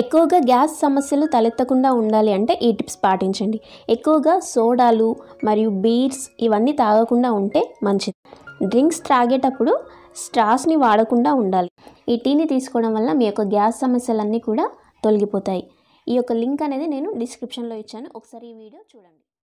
ఎక్కువగా గ్యాస్ సమస్యలు తలెత్తకుండా ఉండాలి అంటే ఈ టిప్స్ పాటించండి ఎక్కువగా సోడాలు మరియు బీర్స్ ఇవన్నీ తాగకుండా ఉంటే మంచిది డ్రింక్స్ త్రాగేటప్పుడు స్ట్రాస్ని వాడకుండా ఉండాలి ఈ టీని తీసుకోవడం వల్ల మీ యొక్క గ్యాస్ సమస్యలన్నీ కూడా తొలగిపోతాయి ఈ యొక్క లింక్ అనేది నేను డిస్క్రిప్షన్లో ఇచ్చాను ఒకసారి ఈ వీడియో చూడండి